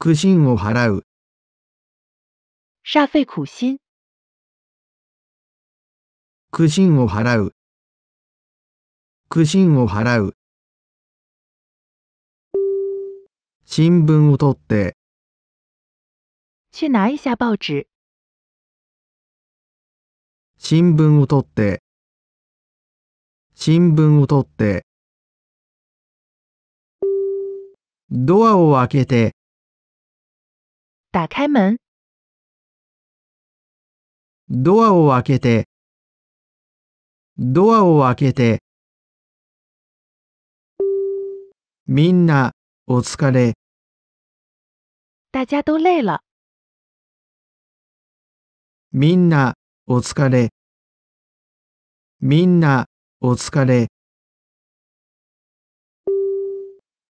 苦心を払う。煞费苦心。苦心を払う。苦心を払う。新聞を取って。去拿一下报纸。新聞を取って。新聞を取って。ドアを開けて。打开门。ドアを開けて、ドアを開けて。みんな、お疲れ。大家都累了。みんな、お疲れ。みんな、お疲れ。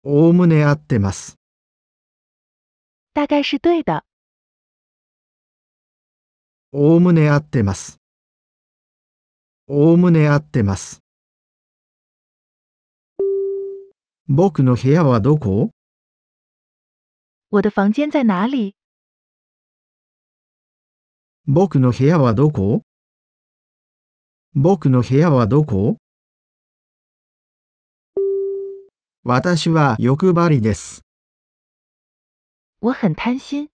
おおむね合ってます。大概是对的。おおむね合ってます。おおむね合ってます。僕の部屋はどこ我的房间在哪里僕の部屋はどこ僕の部屋はどこ私は欲張りです。我很贪心。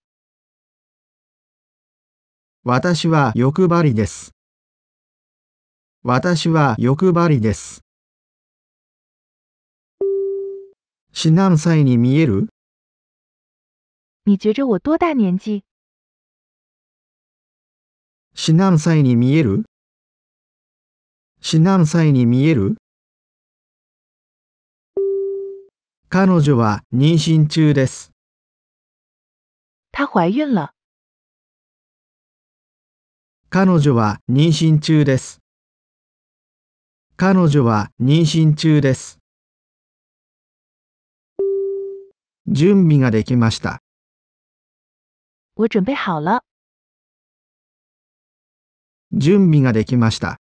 私は欲張りです。私は欲張りです。死難歳に見える你觉着我多大年纪死何歳に見える死歳に見える彼女は妊娠中です。她怀孕了。彼女は妊娠中です。彼女は妊娠中です。準備ができました。我準备好了。準備ができました。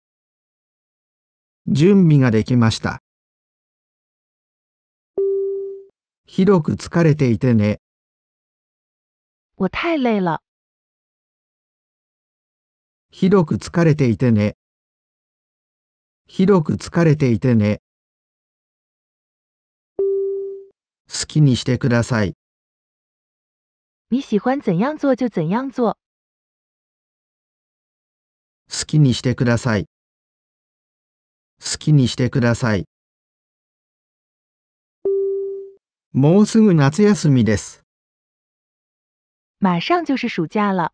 準備ができました。ひどく疲れていてね。我太累了。ひどく疲れていてね。ひどく疲れていてね。好きにしてください。你喜欢怎样做就怎样做。好きにしてください。好きにしてください。もうすぐ夏休みです。马上就是暑假了。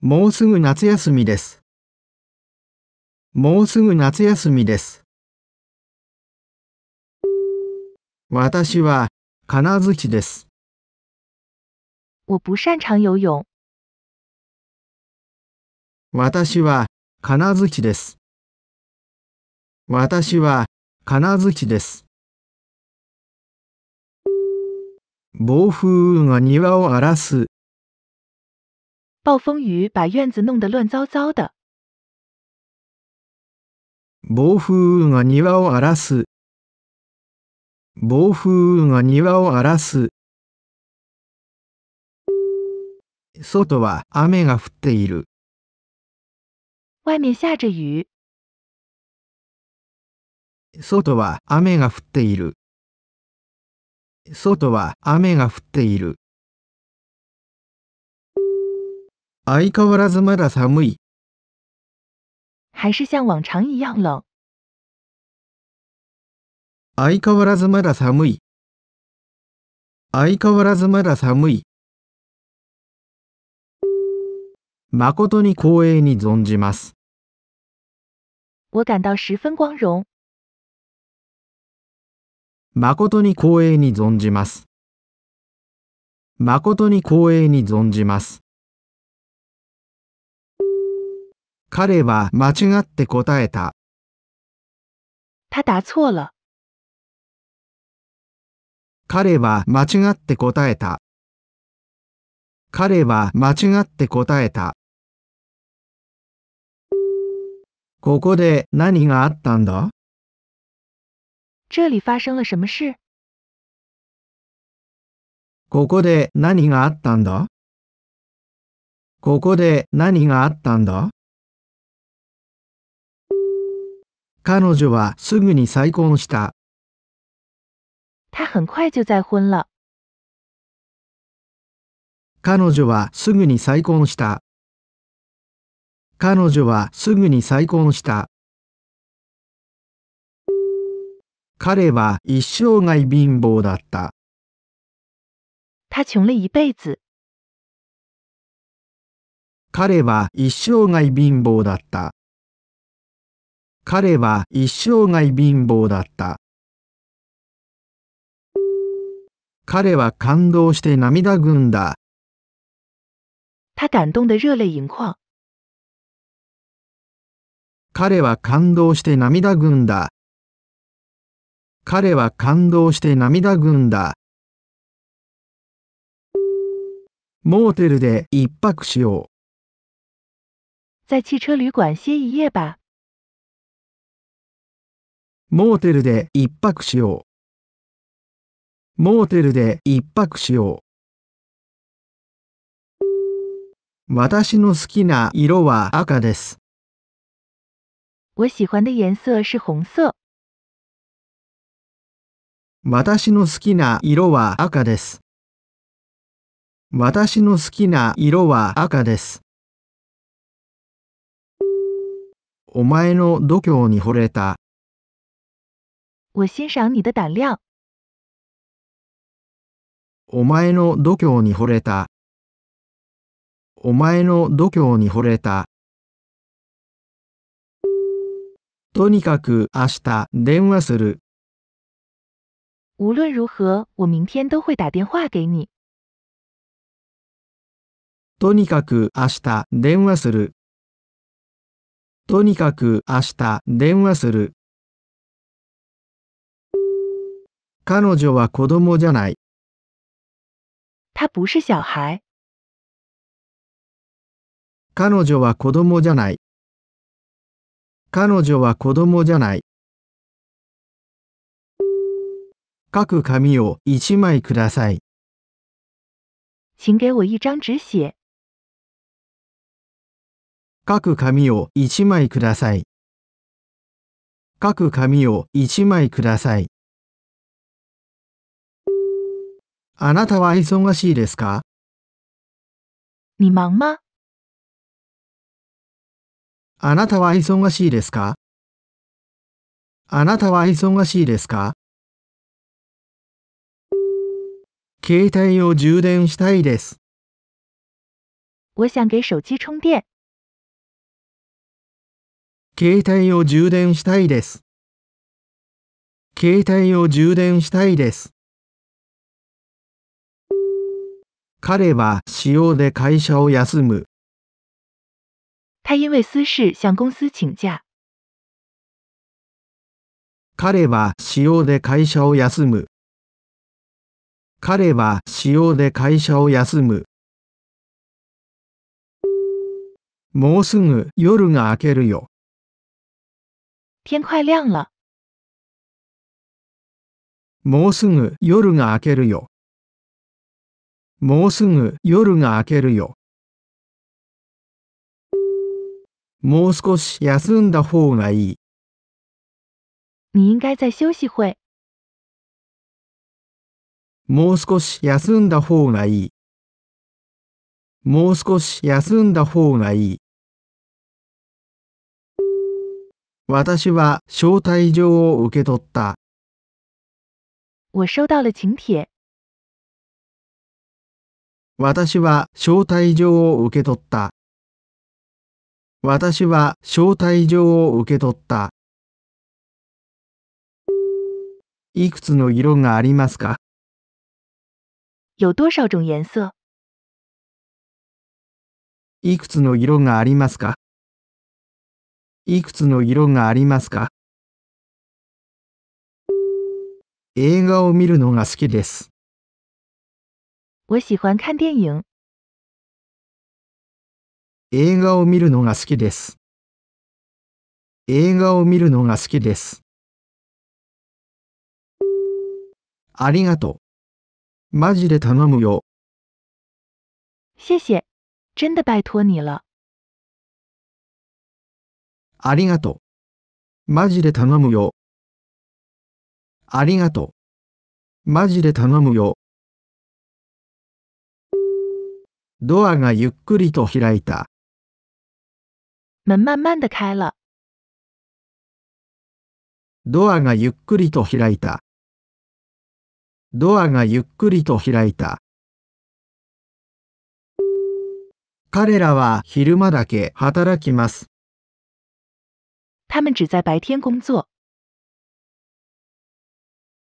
もうすぐ夏休みです。もうすぐ夏休みです。私は金槌です。我不擅長游泳。私は金槌です。私は金槌です。暴風雨が庭を荒らす。暴风雨把院子弄得乱糟糟的。暴風雨が庭を荒らす。暴風雨が庭を荒らす。外は雨が降っている。外面下着雨。外は雨が降っている。外は雨が降っている。相変わらずまだ寒い。还是像往常一样冷。相変わらずまだ寒い。相変わらずまだ寒い。誠に光栄に存じます。我感到十分光荣。誠に光栄に存じます。誠に光栄に存じます。彼は間違って答えた。他答错了。彼は間違って答えた。彼は間違って答えた。ここで何があったんだ这里发生了什么事？ここで何があったんだここで何があったんだ彼女はすぐに再婚した。他很快就再婚了。彼女はすぐに再婚した。彼女はすぐに再婚した。彼は一生涯貧乏だった。他穷了一辈子。彼は一生涯貧乏だった。彼は一生涯貧乏だった。彼は感動して涙ぐんだ。他感動泪盈眶。彼は感動して涙ぐんだ。彼は感動して涙ぐんだ。モーテルで一泊しよう。在汽车旅馆歇一夜吧。モーテルで一泊しよう。モーテルで一泊しよう。私の好きな色は赤です。我喜欢的颜色是红色。私の好きな色は赤です。私の好きな色は赤です。お前の度胸に惚れた。我欣赏你的胆量。お前の度胸に惚れた。お前の度胸に惚れた。とにかく明日電話する。无论如何，我明天都会打电话给你。とにかく明日電話する。とにかく明日電話する。彼女は子供じゃない。他不是小孩。彼女は子供じゃない。彼女は子供じゃない。各紙を1枚ください。请给我一张纸写。各紙を1枚ください。各紙を1枚ください。あなたは忙しいですか你忙吗あなたは忙しいですかあなたは忙しいですか携帯を充電したいです。我想给手机充电。携帯を充電したいです。携帯を充電したいです。彼は使用で会社を休む。他因为私事向公司请假。彼は使用で会社を休む。彼は使用で会社を休む。もうすぐ夜が明けるよ。天快亮了。もうすぐ夜が明けるよ。もうすぐ夜が明けるよ。もう少し休んだ方がいい。你应该在休息会。もう少し休んだ方がいい。もう少し休んだ方がいい。私は招待状を受け取った。我收到了请帖。私は招待状を受け取った。私は招待状を受け取った。いくつの色がありますか有多少种颜色？いくつの色がありますかいくつの色がありますか映画を見るのが好きです。我喜欢看电影。映画を見るのが好きです。映画を見るのが好きです。ありがとう。マジで頼むよ。谢谢，真的拜托你了。ありがとう。マジで頼むよ。ありがとう。マジで頼むよ。ドアがゆっくりと開いた。门慢慢的开了。ドアがゆっくりと開いた。ドアがゆっくりと開いた。彼らは昼間だけ働きます。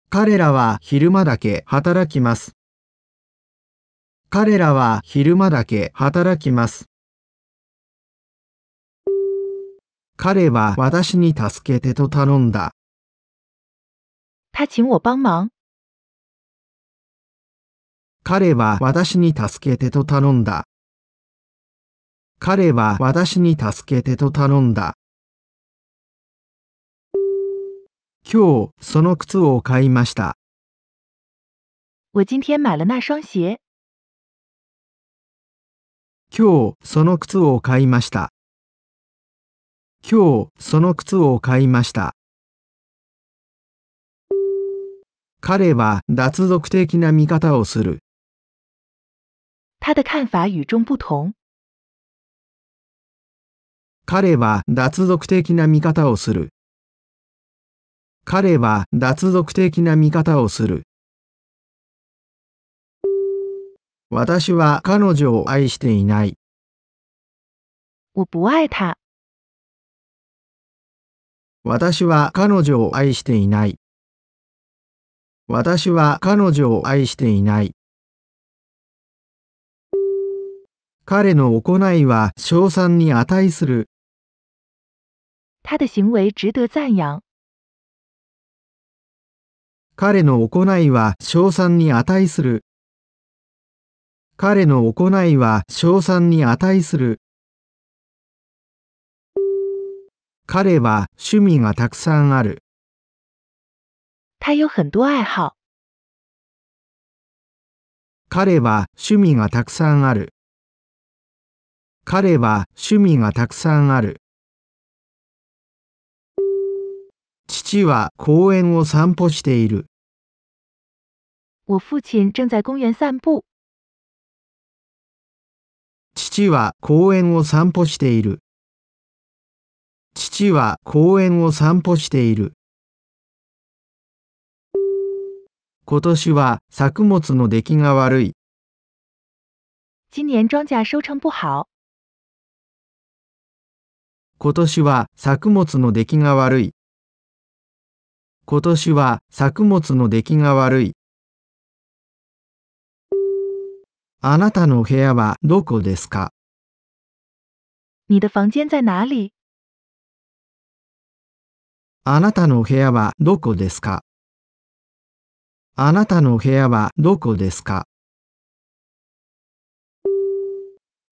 彼らは昼間だけ働きます。彼らは昼間だけ働きます。彼は私に助けてと頼んだ。他请我帮忙。彼は私に助けてと頼んだ。彼は私に助けてと頼んだ。今日、その靴を買いました。今日、その靴を買いました。今日、その靴を買いました。彼は脱俗的な見方をする。他的看法与众不同。彼は脱俗的な見方をする。彼は脱俗的な見方をする。私は彼女を愛していない。我不爱他。私は彼女を愛していない。私は彼女を愛していない。彼の行いは称賛に値する。他的行为值得赞扬。彼の行いは称賛に値する。彼の行いは称賛に値する。彼は趣味がたくさんある。他有很多爱好。彼は趣味がたくさんある。彼は趣味がたくさんある。父は公園を散歩している。我父亲正在公园散步。父は公園を散歩している。父は公園を散歩している。今年は作物の出来が悪い。今年庄稼收成不好。今年は作物の出来が悪い。今年は作物の出来が悪い。あなたの部屋はどこですか你的房间在哪里あなたの部屋はどこですかあなたの部屋はどこですか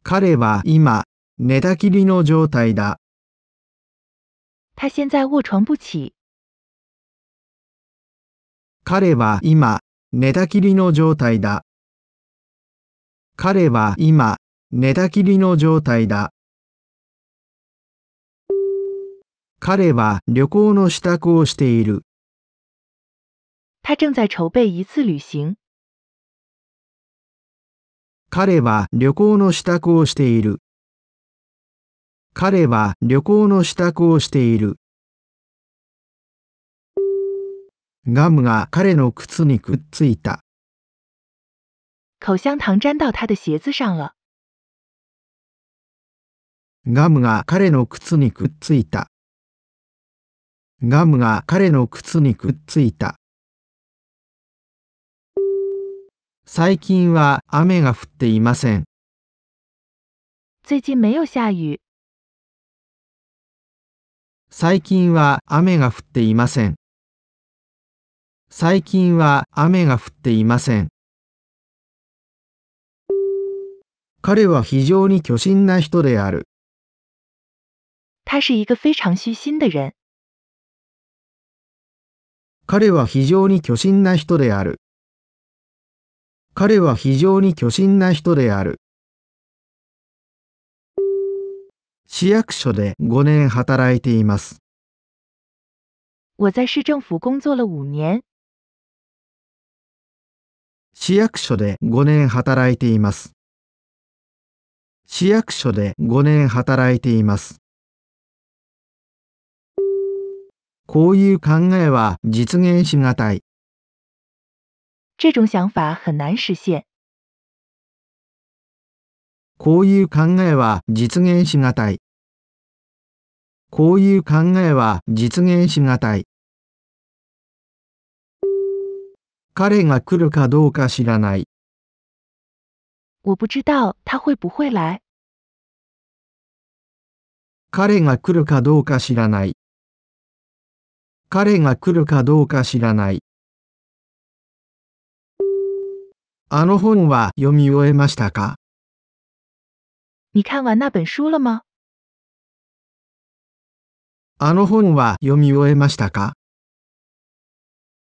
彼は今、寝たきりの状態だ。他现在卧床不起。彼は今、寝たきりの状態だ。彼は今、寝たきりの状態だ。彼は旅行の支度をしている。他正在筹备一次旅行。彼は旅行の支度をしている。彼は旅行の支度をしている。ガムが彼の靴にくっついた。口香糖沾到他的鞋子上了。ガムが彼の靴にくっついた。ガムが彼の靴にくっついた。最近は雨が降っていません。最近没有下雨。最近は雨が降っていません。最近は雨が降っていません。彼は非常に虚心な人である。他是一个非常虚心的人。彼は非常に虚心な人である。彼は非常に虚心な人である。市役所で5年働いています。市役所で5年働いています。市役所で5年働いています。こういう考えは実現しがたい。这种想法很难实现。こういう考えは実現しがたい。こういう考えは実現しがたい。彼が来るかどうか知らない。我不知道他会不会来。彼が来るかどうか知らない。彼が来るかどうか知らない。あの本は読み終えましたか你看完那本书了吗あの本は読み終えましたか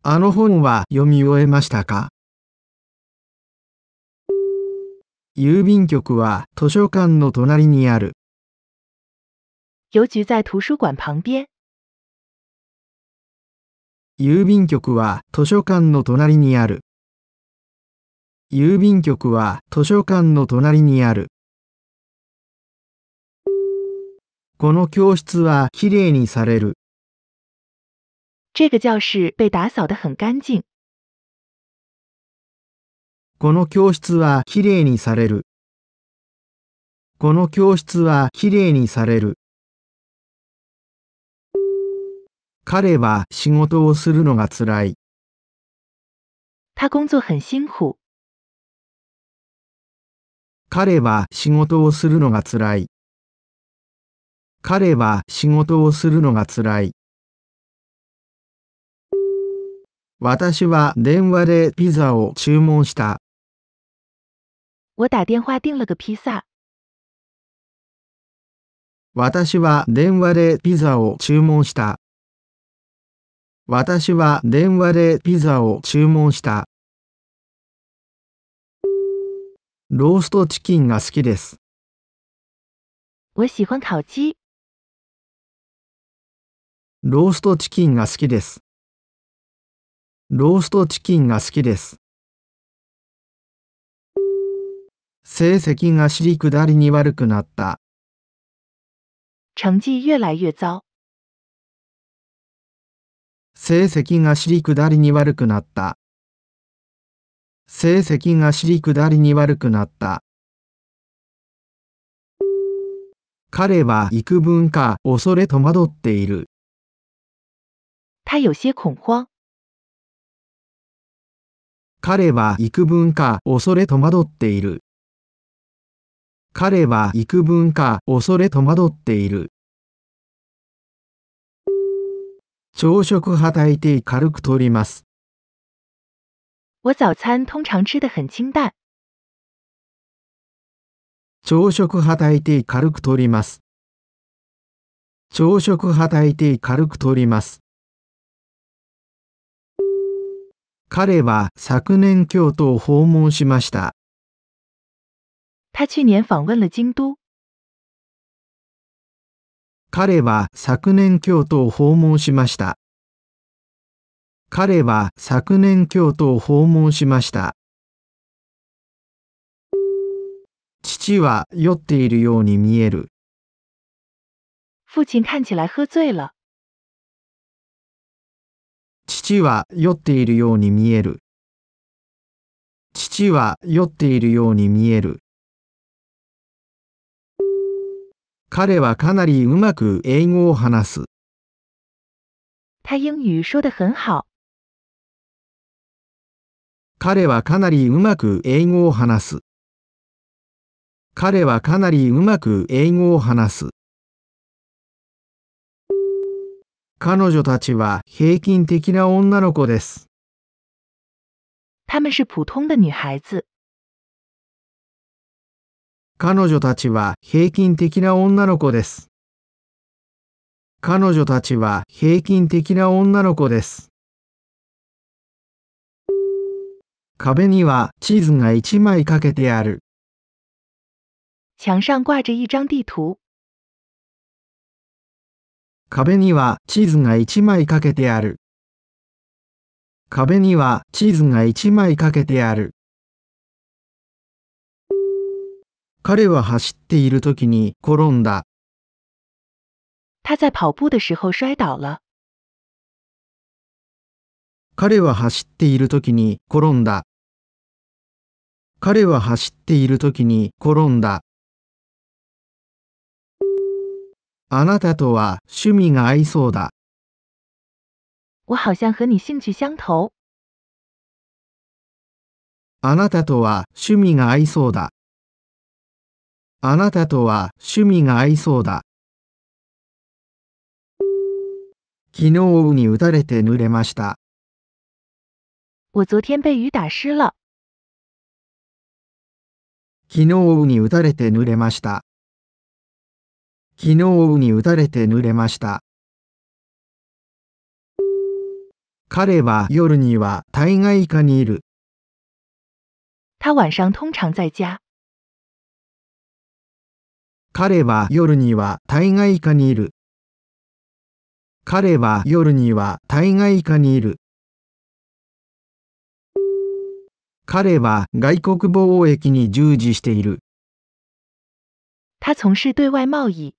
あの本は読み終えましたか郵便局は図書館の隣にある。局在图书馆旁边。郵便局は図書館の隣にある。郵便局は図書館の隣にある。この教室はきれいにされる。这个教室被打扫得很干净。この教室はきれいにされる。この教室はきれいにされる。彼は仕事をするのがつらい。他工作很辛苦。彼は仕事をするのがつらい。彼は仕事をするのがつらい。私は電話でピザを注文した。我打电话订了个披萨。私は電話でピザを注文した。私は電話でピザを注文した。ローストチキンが好きです。我喜欢烤鸡。ローストチキンが好きです。ローストチキンが好きです。成績が尻下りに悪くなった。成績越来越糟。成績が尻下りに悪くなった。成績が尻下りに悪くなった。彼は幾分か恐れ戸惑っている。他有些恐慌。彼は幾分か恐れ戸惑っている。彼は幾分か恐れ戸惑っている。朝食はたいて軽くとります。我早餐通常吃得很清淡。朝食はたいて軽くとります。朝食はたいて軽くとります。彼は昨年京都を訪問しました。他去年訪問了京都。彼は昨年京都を訪問しました。彼は昨年京都を訪問しました。父は酔っているように見える。父亲看起来喝醉了。父は酔っているように見える。父は酔っているように見える。彼はかなりうまく英語を話す。彼はかなりうまく英語を話す。彼はかなりうまく英語を話す。彼女たちは平均的な女の子です。们是普通的女孩子。彼女たちは平均的な女の子です。彼女たちは平均的な女の子です。壁には地図が1枚かけてある。墙上挂着一张地图。壁には地図が1枚かけてある。壁には地図が1枚かけてある。彼は走っている時に転んだ。他在跑步的时候摔倒了。彼は走っている時に転んだ。彼は走っている時に転んだ。あなたとは趣味が合いそうだ。我好像和你兴趣相投。あなたとは趣味が合いそうだ。あなたとは趣味が合いそうだ。昨日に打たれて濡れました。我昨天被雨打湿了。昨日に打たれて濡れました。昨日に打たれて濡れました。彼は夜には大概家にいる。他晚上通常在家。彼は夜には大概家にいる。彼は夜には大概家にいる。彼は外国貿易に従事している。他从事对外贸易。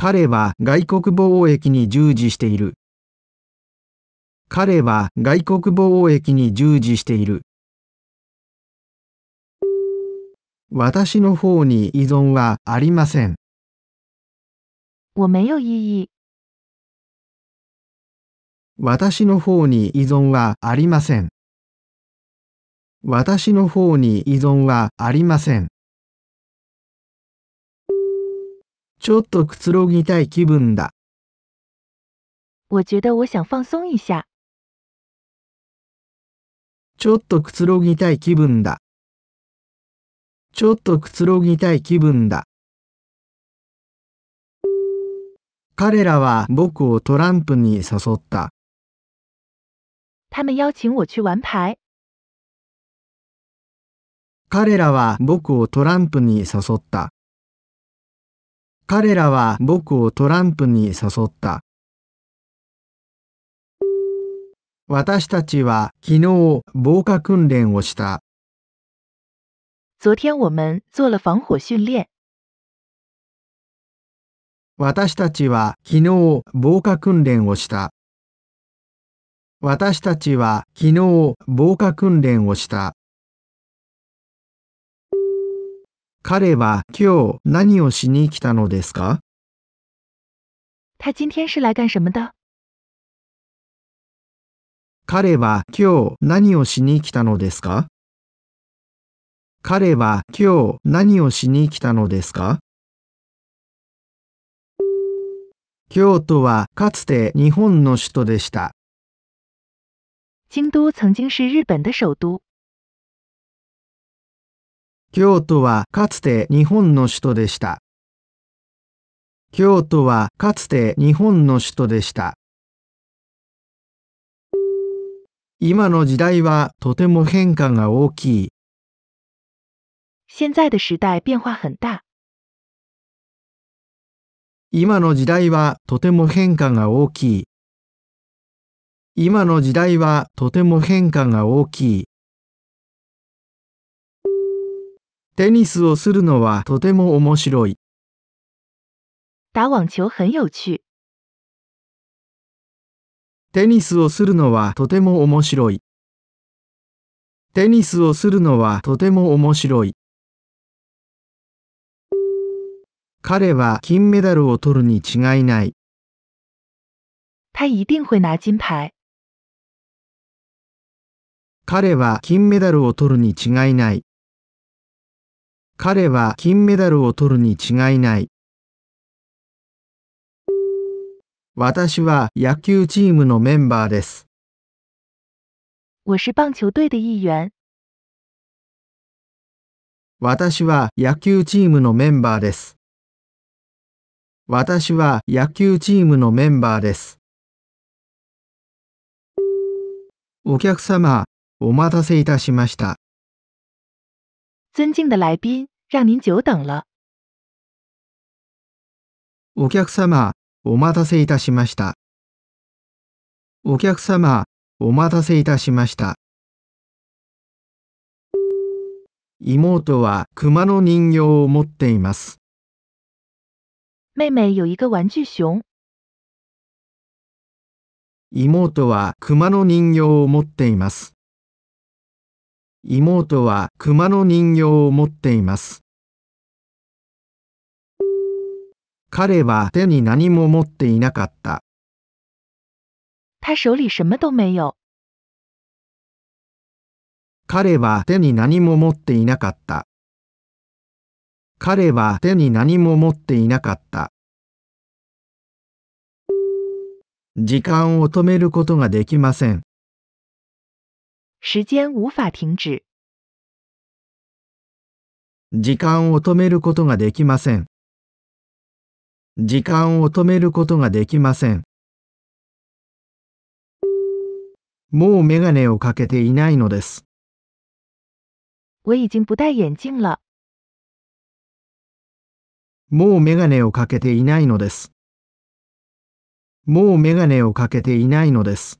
彼は外国貿易に従事している。彼は外国貿易に従事している。私の方に依存はありません。我没有私の方に依存はありません。私の方に依存はありません。ちょっとくつろぎたい気分だ。我觉得我想放松一下。ちょっとくつろぎたい気分だ。ちょっとくつろぎたい気分だ。彼らは僕をトランプに誘った。他们邀请我去玩牌。彼らは僕をトランプに誘った。彼らは僕をトランプに誘った。私たちは昨日防火訓練をした。昨天我们做了防火私たちは昨日防火訓練をした。私たちは昨日防火訓練をした。彼は今日何をしに来たのですか他今天是来干什么的彼は今日何をしに来たのですか彼は今日何をしに来たのですか京都はかつて日本の首都でした。京都曾经是日本的首都。京都はかつて日本の首都でした。京都はかつて日本の首都でした。今の時代はとても変化が大きい。現在的代变化很大。今の時代はとても変化が大きい。今の時代はとても変化が大きい。テニスをするのはとても面白い。打网球很有趣。テニスをするのはとても面白い。テニスをするのはとても面白い。彼は金メダルを取るに違いない。他一定会拿金牌。彼は金メダルを取るに違いない。彼は金メダルを取るに違いない。私は野球チームのメンバーです。私は野球チームのメンバーです。私は野球チームのメンバーです。お客様、お待たせいたしました。尊敬的来宾，让您久等了。お客様、お待たせいたしました。お客様、お待たせいたしました。妹は熊の人形を持っています。妹妹有一个玩具熊。妹は熊の人形を持っています。妹は熊の人形を持っています。彼は手に何も持っていなかった。彼は手に何も持っていなかった。彼は手に何も持っていなかった。時間を止めることができません。時間无法停止。時間を止めることができません。時間を止めることができません。もう眼鏡をかけていないのです。我已经不戴眼镜了。もう眼鏡をかけていないのです。もう眼鏡をかけていないのです。